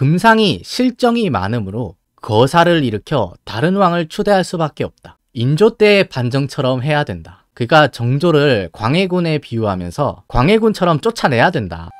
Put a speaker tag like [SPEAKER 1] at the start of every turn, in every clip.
[SPEAKER 1] 금상이 실정이 많으므로 거사를 일으켜 다른 왕을 초대할 수밖에 없다. 인조 때의 반정처럼 해야 된다. 그가 정조를 광해군에 비유하면서 광해군처럼 쫓아내야 된다.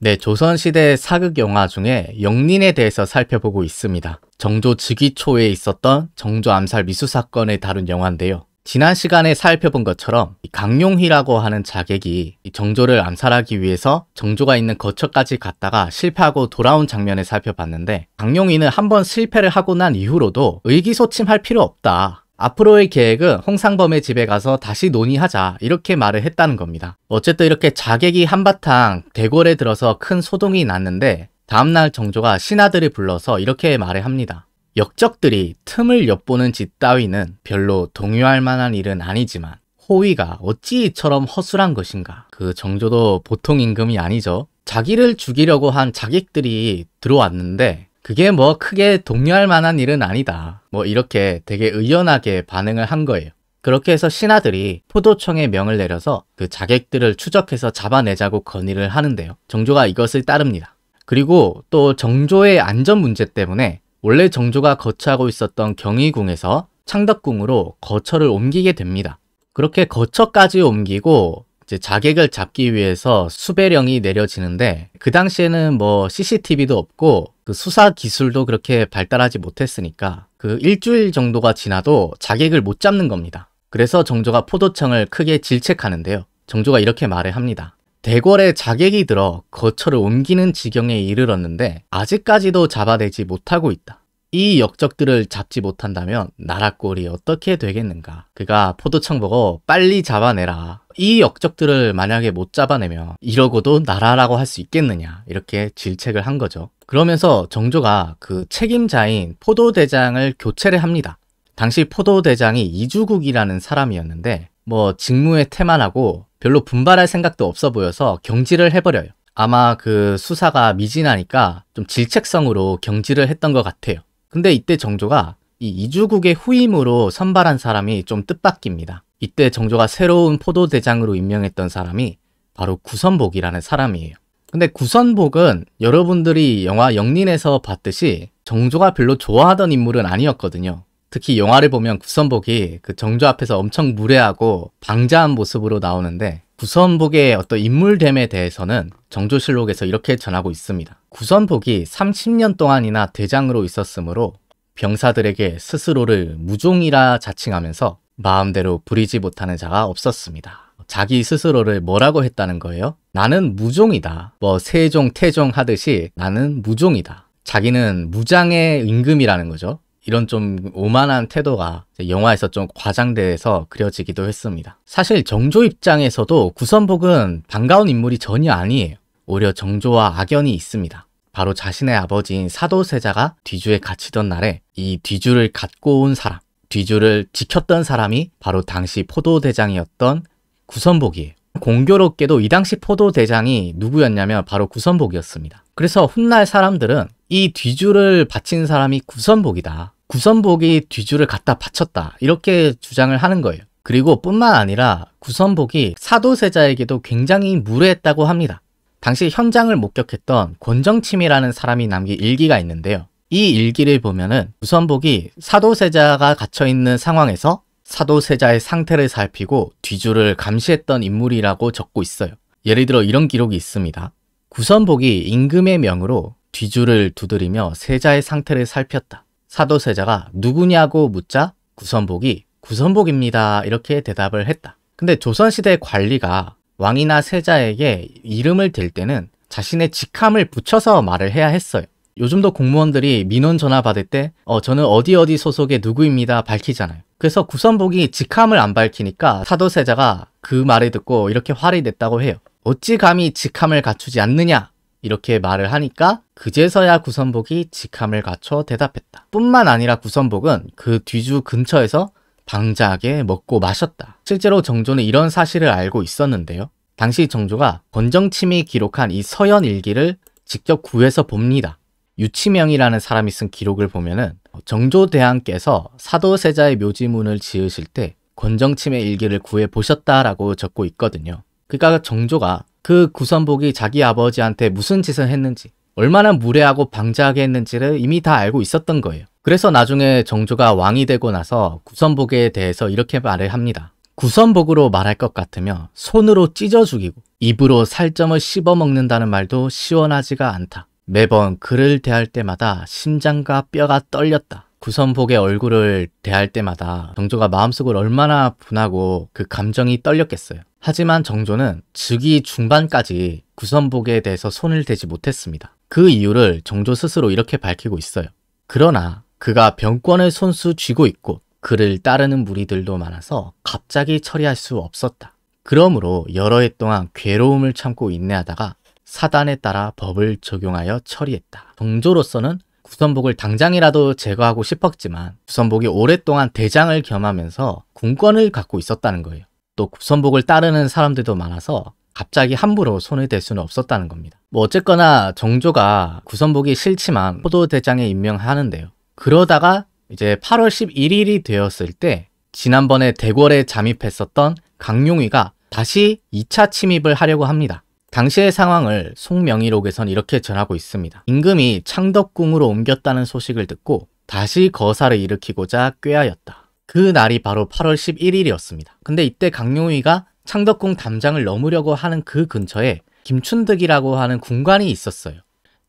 [SPEAKER 1] 네, 조선시대 사극 영화 중에 영린에 대해서 살펴보고 있습니다. 정조 즉위 초에 있었던 정조 암살 미수 사건을 다룬 영화인데요. 지난 시간에 살펴본 것처럼 강용희라고 하는 자객이 정조를 암살하기 위해서 정조가 있는 거처까지 갔다가 실패하고 돌아온 장면을 살펴봤는데 강용희는 한번 실패를 하고 난 이후로도 의기소침할 필요 없다. 앞으로의 계획은 홍상범의 집에 가서 다시 논의하자 이렇게 말을 했다는 겁니다. 어쨌든 이렇게 자객이 한바탕 대궐에 들어서 큰 소동이 났는데 다음날 정조가 신하들을 불러서 이렇게 말을 합니다. 역적들이 틈을 엿보는 짓 따위는 별로 동요할 만한 일은 아니지만 호위가 어찌 이처럼 허술한 것인가 그 정조도 보통 임금이 아니죠 자기를 죽이려고 한 자객들이 들어왔는데 그게 뭐 크게 동요할 만한 일은 아니다 뭐 이렇게 되게 의연하게 반응을 한 거예요 그렇게 해서 신하들이 포도청에 명을 내려서 그 자객들을 추적해서 잡아내자고 건의를 하는데요 정조가 이것을 따릅니다 그리고 또 정조의 안전 문제 때문에 원래 정조가 거처하고 있었던 경희궁에서 창덕궁으로 거처를 옮기게 됩니다. 그렇게 거처까지 옮기고 이제 자객을 잡기 위해서 수배령이 내려지는데 그 당시에는 뭐 CCTV도 없고 그 수사 기술도 그렇게 발달하지 못했으니까 그 일주일 정도가 지나도 자객을 못 잡는 겁니다. 그래서 정조가 포도청을 크게 질책하는데요. 정조가 이렇게 말을 합니다. 대궐에 자객이 들어 거처를 옮기는 지경에 이르렀는데 아직까지도 잡아내지 못하고 있다. 이 역적들을 잡지 못한다면 나라 꼴이 어떻게 되겠는가. 그가 포도청 보고 빨리 잡아내라. 이 역적들을 만약에 못 잡아내면 이러고도 나라라고 할 수 있겠느냐 이렇게 질책을 한 거죠. 그러면서 정조가 그 책임자인 포도대장을 교체를 합니다. 당시 포도대장이 이주국이라는 사람이었는데 뭐 직무에 태만하고 별로 분발할 생각도 없어 보여서 경질을 해버려요. 아마 그 수사가 미진하니까 좀 질책성으로 경질을 했던 것 같아요. 근데 이때 정조가 이 이주국의 후임으로 선발한 사람이 좀 뜻밖입니다. 이때 정조가 새로운 포도대장으로 임명했던 사람이 바로 구선복이라는 사람이에요. 근데 구선복은 여러분들이 영화 영린에서 봤듯이 정조가 별로 좋아하던 인물은 아니었거든요. 특히 영화를 보면 구선복이 그 정조 앞에서 엄청 무례하고 방자한 모습으로 나오는데 구선복의 어떤 인물됨에 대해서는 정조실록에서 이렇게 전하고 있습니다. 구선복이 30년 동안이나 대장으로 있었으므로 병사들에게 스스로를 무종이라 자칭하면서 마음대로 부리지 못하는 자가 없었습니다. 자기 스스로를 뭐라고 했다는 거예요? 나는 무종이다. 뭐 세종, 태종 하듯이 나는 무종이다. 자기는 무장의 임금이라는 거죠. 이런 좀 오만한 태도가 영화에서 좀 과장돼서 그려지기도 했습니다. 사실 정조 입장에서도 구선복은 반가운 인물이 전혀 아니에요. 오히려 정조와 악연이 있습니다. 바로 자신의 아버지인 사도세자가 뒤주에 갇히던 날에 이 뒤주를 갖고 온 사람, 뒤주를 지켰던 사람이 바로 당시 포도대장이었던 구선복이에요. 공교롭게도 이 당시 포도대장이 누구였냐면 바로 구선복이었습니다. 그래서 훗날 사람들은 이 뒤주를 바친 사람이 구선복이다. 구선복이 뒤주를 갖다 바쳤다 이렇게 주장을 하는 거예요. 그리고 뿐만 아니라 구선복이 사도세자에게도 굉장히 무례했다고 합니다. 당시 현장을 목격했던 권정침이라는 사람이 남긴 일기가 있는데요. 이 일기를 보면은 구선복이 사도세자가 갇혀있는 상황에서 사도세자의 상태를 살피고 뒤주를 감시했던 인물이라고 적고 있어요. 예를 들어 이런 기록이 있습니다. 구선복이 임금의 명으로 뒤주를 두드리며 세자의 상태를 살폈다. 사도세자가 누구냐고 묻자 구선복이 구선복입니다. 이렇게 대답을 했다. 근데 조선시대 관리가 왕이나 세자에게 이름을 댈 때는 자신의 직함을 붙여서 말을 해야 했어요. 요즘도 공무원들이 민원 전화 받을 때 어, 저는 어디 어디 소속의 누구입니다 밝히잖아요. 그래서 구선복이 직함을 안 밝히니까 사도세자가 그 말을 듣고 이렇게 화를 냈다고 해요. 어찌 감히 직함을 갖추지 않느냐 이렇게 말을 하니까 그제서야 구선복이 직함을 갖춰 대답했다. 뿐만 아니라 구선복은 그 뒤주 근처에서 방자하게 먹고 마셨다. 실제로 정조는 이런 사실을 알고 있었는데요. 당시 정조가 권정침이 기록한 이 서연일기를 직접 구해서 봅니다. 유치명이라는 사람이 쓴 기록을 보면은 정조대왕께서 사도세자의 묘지문을 지으실 때 권정침의 일기를 구해 보셨다라고 적고 있거든요. 그러니까 정조가 그 구선복이 자기 아버지한테 무슨 짓을 했는지 얼마나 무례하고 방자하게 했는지를 이미 다 알고 있었던 거예요. 그래서 나중에 정조가 왕이 되고 나서 구선복에 대해서 이렇게 말을 합니다. 구선복으로 말할 것 같으며 손으로 찢어 죽이고 입으로 살점을 씹어 먹는다는 말도 시원하지가 않다. 매번 그를 대할 때마다 심장과 뼈가 떨렸다. 구선복의 얼굴을 대할 때마다 정조가 마음속을 얼마나 분하고 그 감정이 떨렸겠어요. 하지만 정조는 즉위 중반까지 구선복에 대해서 손을 대지 못했습니다. 그 이유를 정조 스스로 이렇게 밝히고 있어요. 그러나 그가 병권을 손수 쥐고 있고 그를 따르는 무리들도 많아서 갑자기 처리할 수 없었다. 그러므로 여러 해 동안 괴로움을 참고 인내하다가 사단에 따라 법을 적용하여 처리했다. 정조로서는 부선복을 당장이라도 제거하고 싶었지만 부선복이 오랫동안 대장을 겸하면서 군권을 갖고 있었다는 거예요. 또 부선복을 따르는 사람들도 많아서 갑자기 함부로 손을 댈 수는 없었다는 겁니다. 뭐 어쨌거나 정조가 구선복이 싫지만 포도대장에 임명하는데요. 그러다가 이제 8월 11일이 되었을 때 지난번에 대궐에 잠입했었던 강용위가 다시 2차 침입을 하려고 합니다. 당시의 상황을 송명희록에선 이렇게 전하고 있습니다. 임금이 창덕궁으로 옮겼다는 소식을 듣고 다시 거사를 일으키고자 꾀하였다. 그 날이 바로 8월 11일이었습니다. 근데 이때 강용희가 창덕궁 담장을 넘으려고 하는 그 근처에 김춘득이라고 하는 군관이 있었어요.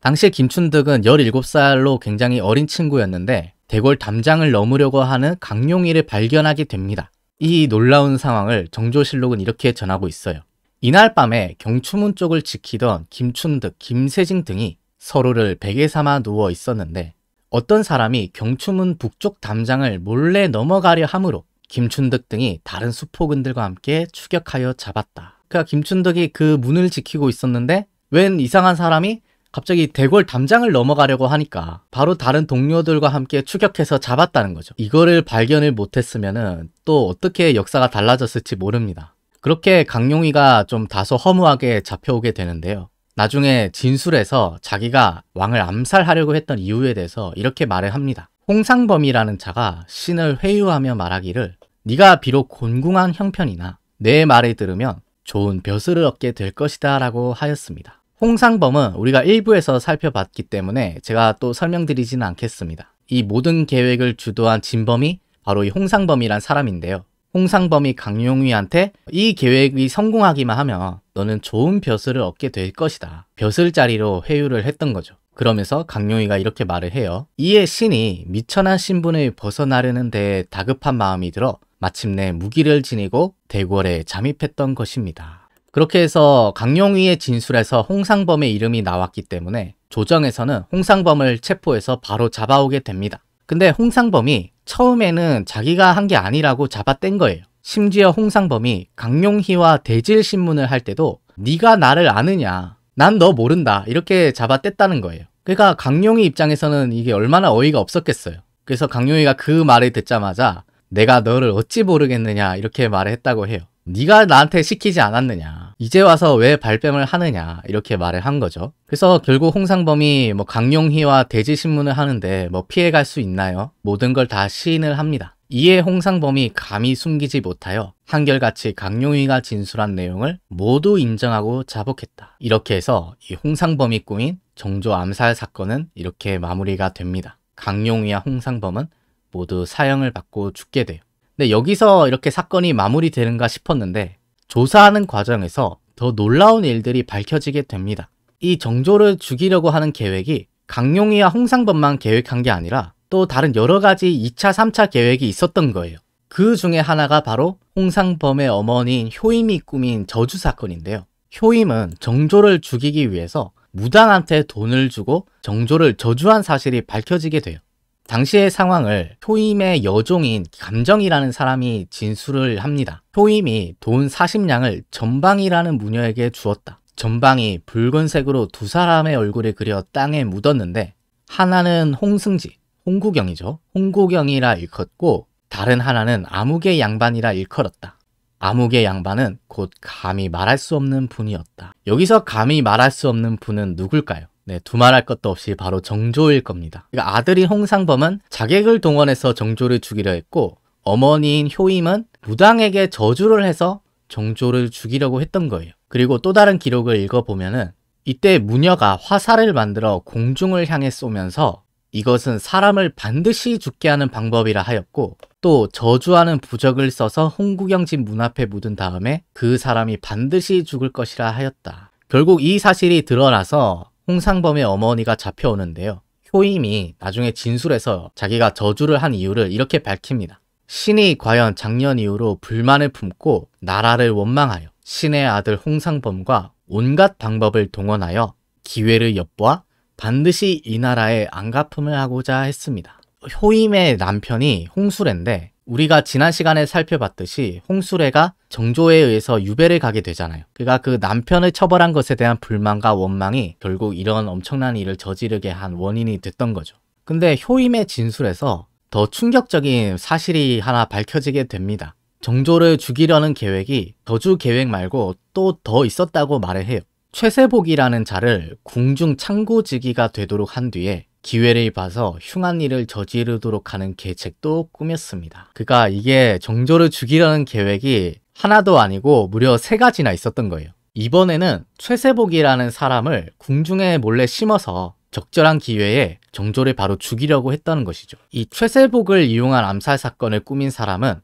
[SPEAKER 1] 당시에 김춘득은 17살로 굉장히 어린 친구였는데 대궐 담장을 넘으려고 하는 강용희를 발견하게 됩니다. 이 놀라운 상황을 정조실록은 이렇게 전하고 있어요. 이날 밤에 경추문 쪽을 지키던 김춘득, 김세징 등이 서로를 베개 삼아 누워 있었는데 어떤 사람이 경추문 북쪽 담장을 몰래 넘어가려 함으로 김춘득 등이 다른 수포군들과 함께 추격하여 잡았다. 그러니까 김춘득이 그 문을 지키고 있었는데 웬 이상한 사람이 갑자기 대궐 담장을 넘어가려고 하니까 바로 다른 동료들과 함께 추격해서 잡았다는 거죠. 이거를 발견을 못했으면 또 어떻게 역사가 달라졌을지 모릅니다. 그렇게 강용이가 좀 다소 허무하게 잡혀오게 되는데요. 나중에 진술에서 자기가 왕을 암살하려고 했던 이유에 대해서 이렇게 말을 합니다. 홍상범이라는 자가 신을 회유하며 말하기를 네가 비록 곤궁한 형편이나 내 말을 들으면 좋은 벼슬을 얻게 될 것이다 라고 하였습니다. 홍상범은 우리가 일부에서 살펴봤기 때문에 제가 또 설명드리지는 않겠습니다. 이 모든 계획을 주도한 진범이 바로 이 홍상범이란 사람인데요. 홍상범이 강용위한테 이 계획이 성공하기만 하면 너는 좋은 벼슬을 얻게 될 것이다. 벼슬자리로 회유를 했던 거죠. 그러면서 강용위가 이렇게 말을 해요. 이에 신이 미천한 신분을 벗어나려는 데 다급한 마음이 들어 마침내 무기를 지니고 대궐에 잠입했던 것입니다. 그렇게 해서 강용위의 진술에서 홍상범의 이름이 나왔기 때문에 조정에서는 홍상범을 체포해서 바로 잡아오게 됩니다. 근데 홍상범이 처음에는 자기가 한 게 아니라고 잡아뗀 거예요. 심지어 홍상범이 강용희와 대질신문을 할 때도 네가 나를 아느냐 난 너 모른다 이렇게 잡아뗐다는 거예요. 그러니까 강용희 입장에서는 이게 얼마나 어이가 없었겠어요. 그래서 강용희가 그 말을 듣자마자 내가 너를 어찌 모르겠느냐 이렇게 말을 했다고 해요. 네가 나한테 시키지 않았느냐 이제 와서 왜 발뺌을 하느냐 이렇게 말을 한 거죠. 그래서 결국 홍상범이 뭐 강용희와 대지 신문을 하는데 뭐 피해갈 수 있나요? 모든 걸 다 시인을 합니다. 이에 홍상범이 감히 숨기지 못하여 한결같이 강용희가 진술한 내용을 모두 인정하고 자복했다. 이렇게 해서 이 홍상범이 꾸인 정조 암살 사건은 이렇게 마무리가 됩니다. 강용희와 홍상범은 모두 사형을 받고 죽게 돼요. 근데 여기서 이렇게 사건이 마무리되는가 싶었는데 조사하는 과정에서 더 놀라운 일들이 밝혀지게 됩니다. 이 정조를 죽이려고 하는 계획이 강용이와 홍상범만 계획한 게 아니라 또 다른 여러 가지 2차, 3차 계획이 있었던 거예요. 그 중에 하나가 바로 홍상범의 어머니인 효임이 꾸민 저주 사건인데요. 효임은 정조를 죽이기 위해서 무당한테 돈을 주고 정조를 저주한 사실이 밝혀지게 돼요. 당시의 상황을 효임의 여종인 감정이라는 사람이 진술을 합니다. 효임이 돈 40냥을 전방이라는 무녀에게 주었다. 전방이 붉은색으로 두 사람의 얼굴을 그려 땅에 묻었는데 하나는 홍승지, 홍구경이죠. 홍구경이라 일컫고 다른 하나는 암흑의 양반이라 일컬었다. 암흑의 양반은 곧 감히 말할 수 없는 분이었다. 여기서 감히 말할 수 없는 분은 누굴까요? 네, 두말할 것도 없이 바로 정조일 겁니다. 그러니까 아들이 홍상범은 자객을 동원해서 정조를 죽이려 했고 어머니인 효임은 무당에게 저주를 해서 정조를 죽이려고 했던 거예요. 그리고 또 다른 기록을 읽어보면은 이때 무녀가 화살을 만들어 공중을 향해 쏘면서 이것은 사람을 반드시 죽게 하는 방법이라 하였고 또 저주하는 부적을 써서 홍구경 진문 앞에 묻은 다음에 그 사람이 반드시 죽을 것이라 하였다. 결국 이 사실이 드러나서 홍상범의 어머니가 잡혀오는데요. 효임이 나중에 진술해서 자기가 저주를 한 이유를 이렇게 밝힙니다. 신이 과연 작년 이후로 불만을 품고 나라를 원망하여 신의 아들 홍상범과 온갖 방법을 동원하여 기회를 엿보아 반드시 이 나라에 안갚음을 하고자 했습니다. 효임의 남편이 홍수래인데 우리가 지난 시간에 살펴봤듯이 홍수레가 정조에 의해서 유배를 가게 되잖아요. 그가 그 남편을 처벌한 것에 대한 불만과 원망이 결국 이런 엄청난 일을 저지르게 한 원인이 됐던 거죠. 근데 효임의 진술에서 더 충격적인 사실이 하나 밝혀지게 됩니다. 정조를 죽이려는 계획이 저주 계획 말고 또 더 있었다고 말을 해요. 최세복이라는 자를 궁중 창고지기가 되도록 한 뒤에 기회를 봐서 흉한 일을 저지르도록 하는 계책도 꾸몄습니다. 그가 이게 정조를 죽이려는 계획이 하나도 아니고 무려 세 가지나 있었던 거예요. 이번에는 최세복이라는 사람을 궁중에 몰래 심어서 적절한 기회에 정조를 바로 죽이려고 했다는 것이죠. 이 최세복을 이용한 암살 사건을 꾸민 사람은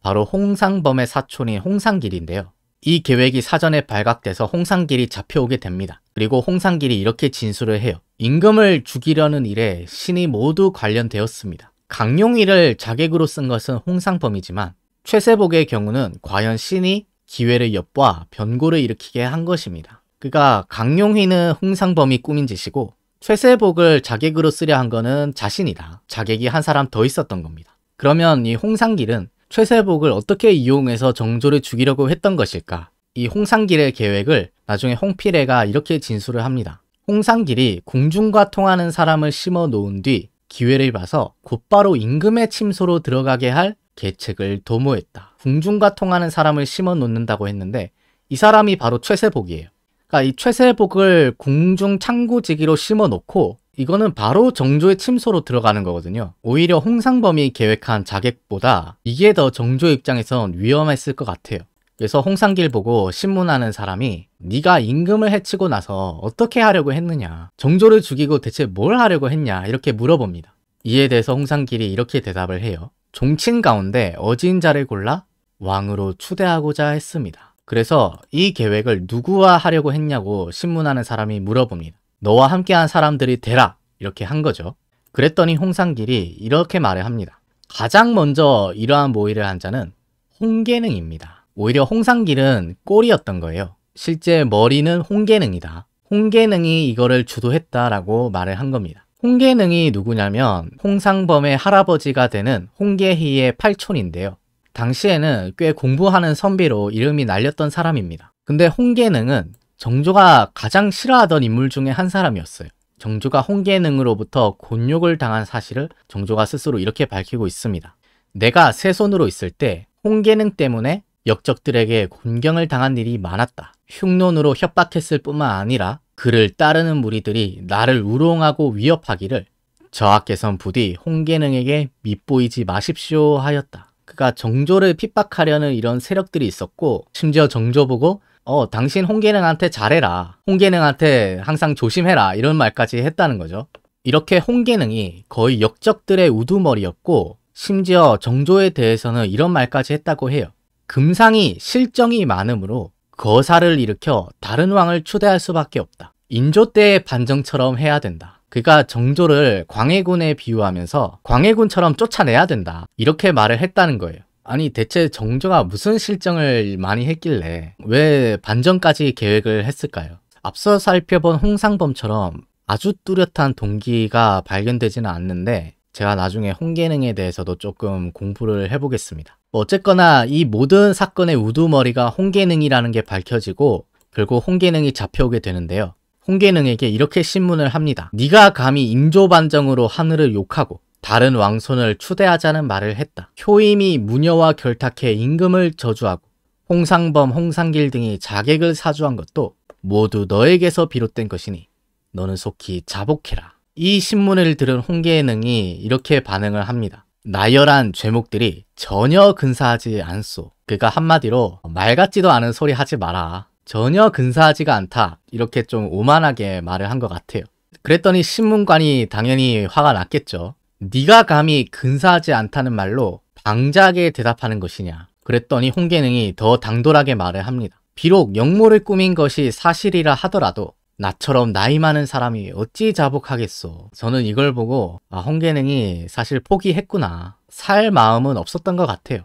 [SPEAKER 1] 바로 홍상범의 사촌인 홍상길인데요. 이 계획이 사전에 발각돼서 홍상길이 잡혀오게 됩니다. 그리고 홍상길이 이렇게 진술을 해요. 임금을 죽이려는 일에 신이 모두 관련되었습니다. 강용위를 자객으로 쓴 것은 홍상범이지만 최세복의 경우는 과연 신이 기회를 엿봐 변고를 일으키게 한 것입니다. 그가 강용희는 홍상범이 꾸민 짓이고 최세복을 자객으로 쓰려 한 것은 자신이다. 자객이 한 사람 더 있었던 겁니다. 그러면 이 홍상길은 최세복을 어떻게 이용해서 정조를 죽이려고 했던 것일까? 이 홍상길의 계획을 나중에 홍필애가 이렇게 진술을 합니다. 홍상길이 공중과 통하는 사람을 심어 놓은 뒤 기회를 봐서 곧바로 임금의 침소로 들어가게 할 계책을 도모했다. 궁중과 통하는 사람을 심어 놓는다고 했는데 이 사람이 바로 최세복이에요. 그러니까 이 최세복을 궁중 창구지기로 심어 놓고 이거는 바로 정조의 침소로 들어가는 거거든요. 오히려 홍상범이 계획한 자객보다 이게 더 정조 입장에선 위험했을 것 같아요. 그래서 홍상길 보고 신문하는 사람이 네가 임금을 해치고 나서 어떻게 하려고 했느냐 정조를 죽이고 대체 뭘 하려고 했냐 이렇게 물어봅니다. 이에 대해서 홍상길이 이렇게 대답을 해요. 종친 가운데 어진 자를 골라 왕으로 추대하고자 했습니다. 그래서 이 계획을 누구와 하려고 했냐고 신문하는 사람이 물어봅니다. 너와 함께한 사람들이 되라 이렇게 한 거죠. 그랬더니 홍상길이 이렇게 말을 합니다. 가장 먼저 이러한 모의를 한 자는 홍계능입니다. 오히려 홍상길은 꼴이었던 거예요. 실제 머리는 홍계능이다. 홍계능이 이거를 주도했다라고 말을 한 겁니다. 홍계능이 누구냐면 홍상범의 할아버지가 되는 홍계희의 팔촌인데요. 당시에는 꽤 공부하는 선비로 이름이 날렸던 사람입니다. 근데 홍계능은 정조가 가장 싫어하던 인물 중에 한 사람이었어요. 정조가 홍계능으로부터 곤욕을 당한 사실을 정조가 스스로 이렇게 밝히고 있습니다. 내가 세 손으로 있을 때 홍계능 때문에 역적들에게 곤경을 당한 일이 많았다. 흉론으로 협박했을 뿐만 아니라 그를 따르는 무리들이 나를 우롱하고 위협하기를 저하께선 부디 홍계능에게 밉보이지 마십시오 하였다. 그가 정조를 핍박하려는 이런 세력들이 있었고 심지어 정조 보고 어 당신 홍계능한테 잘해라 홍계능한테 항상 조심해라 이런 말까지 했다는 거죠. 이렇게 홍계능이 거의 역적들의 우두머리였고 심지어 정조에 대해서는 이런 말까지 했다고 해요. 금상이 실정이 많으므로 거사를 일으켜 다른 왕을 초대할 수밖에 없다. 인조 때의 반정처럼 해야 된다. 그가 정조를 광해군에 비유하면서 광해군처럼 쫓아내야 된다. 이렇게 말을 했다는 거예요. 아니 대체 정조가 무슨 실정을 많이 했길래 왜반정까지 계획을 했을까요? 앞서 살펴본 홍상범처럼 아주 뚜렷한 동기가 발견되지는 않는데 제가 나중에 홍계능에 대해서도 조금 공부를 해보겠습니다. 뭐 어쨌거나 이 모든 사건의 우두머리가 홍계능이라는 게 밝혀지고 결국 홍계능이 잡혀오게 되는데요. 홍계능에게 이렇게 신문을 합니다. 네가 감히 임조반정으로 하늘을 욕하고 다른 왕손을 추대하자는 말을 했다. 효임이 무녀와 결탁해 임금을 저주하고 홍상범, 홍상길 등이 자객을 사주한 것도 모두 너에게서 비롯된 것이니 너는 속히 자복해라. 이 신문을 들은 홍계능이 이렇게 반응을 합니다. 나열한 죄목들이 전혀 근사하지 않소. 그가 한마디로 말 같지도 않은 소리 하지 마라. 전혀 근사하지가 않다. 이렇게 좀 오만하게 말을 한 것 같아요. 그랬더니 신문관이 당연히 화가 났겠죠. 네가 감히 근사하지 않다는 말로 당작에 대답하는 것이냐. 그랬더니 홍계능이 더 당돌하게 말을 합니다. 비록 역모를 꾸민 것이 사실이라 하더라도 나처럼 나이 많은 사람이 어찌 자복하겠소. 저는 이걸 보고 아, 홍계능이 사실 포기했구나. 살 마음은 없었던 것 같아요.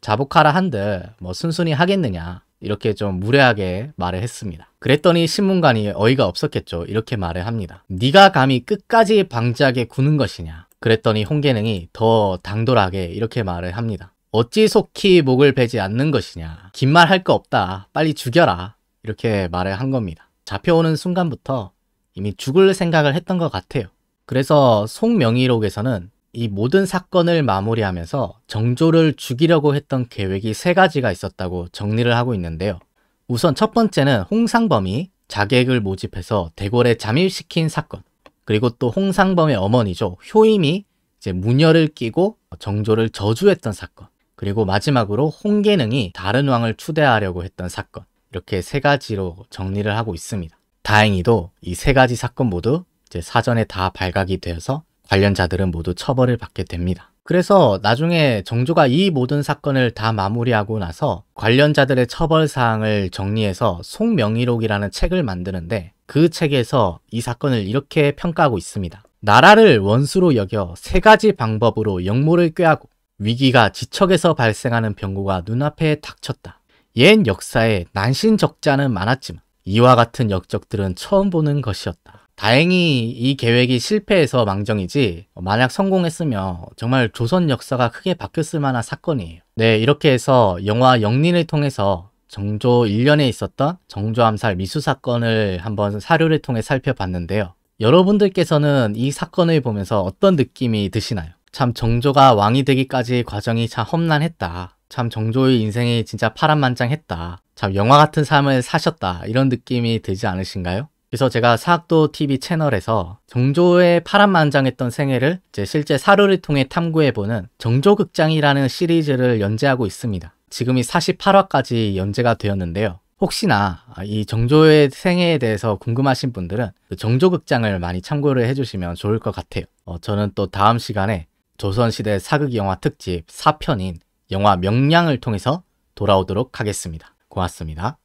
[SPEAKER 1] 자복하라 한들 뭐 순순히 하겠느냐. 이렇게 좀 무례하게 말을 했습니다. 그랬더니 신문관이 어이가 없었겠죠. 이렇게 말을 합니다. 네가 감히 끝까지 방지하게 구는 것이냐. 그랬더니 홍계능이 더 당돌하게 이렇게 말을 합니다. 어찌 속히 목을 베지 않는 것이냐. 긴 말 할 거 없다. 빨리 죽여라. 이렇게 말을 한 겁니다. 잡혀오는 순간부터 이미 죽을 생각을 했던 것 같아요. 그래서 송명희록에서는 이 모든 사건을 마무리하면서 정조를 죽이려고 했던 계획이 세 가지가 있었다고 정리를 하고 있는데요. 우선 첫 번째는 홍상범이 자객을 모집해서 대궐에 잠입시킨 사건. 그리고 또 홍상범의 어머니죠. 효임이 이제 무녀를 끼고 정조를 저주했던 사건. 그리고 마지막으로 홍계능이 다른 왕을 추대하려고 했던 사건. 이렇게 세 가지로 정리를 하고 있습니다. 다행히도 이 세 가지 사건 모두 사전에 다 발각이 되어서 관련자들은 모두 처벌을 받게 됩니다. 그래서 나중에 정조가 이 모든 사건을 다 마무리하고 나서 관련자들의 처벌 사항을 정리해서 송명희록이라는 책을 만드는데 그 책에서 이 사건을 이렇게 평가하고 있습니다. 나라를 원수로 여겨 세 가지 방법으로 역모를 꾀하고 위기가 지척에서 발생하는 병고가 눈앞에 닥쳤다. 옛 역사에 난신적자는 많았지만 이와 같은 역적들은 처음 보는 것이었다. 다행히 이 계획이 실패해서 망정이지 만약 성공했으면 정말 조선 역사가 크게 바뀌었을 만한 사건이에요. 네 이렇게 해서 영화 영린을 통해서 정조 1년에 있었던 정조암살 미수 사건을 한번 사료를 통해 살펴봤는데요. 여러분들께서는 이 사건을 보면서 어떤 느낌이 드시나요? 참 정조가 왕이 되기까지 과정이 참 험난했다. 참 정조의 인생이 진짜 파란만장했다. 참 영화 같은 삶을 사셨다. 이런 느낌이 들지 않으신가요? 그래서 제가 사학도 TV 채널에서 정조의 파란만장했던 생애를 이제 실제 사료를 통해 탐구해보는 정조극장이라는 시리즈를 연재하고 있습니다. 지금이 48화까지 연재가 되었는데요. 혹시나 이 정조의 생애에 대해서 궁금하신 분들은 그 정조극장을 많이 참고를 해주시면 좋을 것 같아요. 어, 저는 또 다음 시간에 조선시대 사극 영화 특집 4편인 영화 명량을 통해서 돌아오도록 하겠습니다. 고맙습니다.